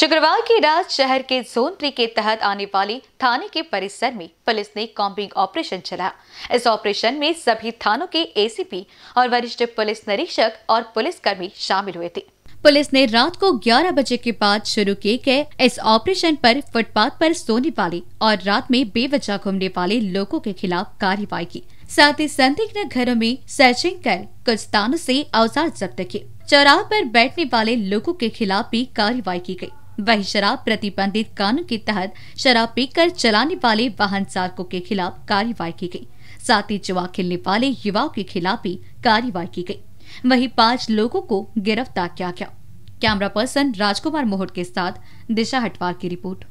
शुक्रवार की रात शहर के जोन थ्री के तहत आने वाले थाने के परिसर में पुलिस ने कॉम्बिंग ऑपरेशन चलाया इस ऑपरेशन में सभी थानों के एसीपी और वरिष्ठ पुलिस निरीक्षक और पुलिसकर्मी शामिल हुए थे पुलिस ने रात को 11 बजे के बाद शुरू किए गए इस ऑपरेशन पर फुटपाथ पर सोने वाले और रात में बेवजह घूमने वाले लोगों के खिलाफ कार्रवाई की साथ ही संदिग्ध घरों में सर्चिंग कर कुछ थानों से औजार जब्त किए चौराह पर बैठने वाले लोगों के खिलाफ भी कार्रवाई की गयी वही शराब प्रतिबंधित कानून के तहत शराब पीकर चलाने वाले वाहन चालकों के खिलाफ कार्रवाई की गयी साथ ही जुआ खेलने वाले युवाओं के खिलाफ भी कार्रवाई की गई वहीं पांच लोगों को गिरफ्तार किया गया कैमरा पर्सन राजकुमार मोहट के साथ दिशा हटवाल की रिपोर्ट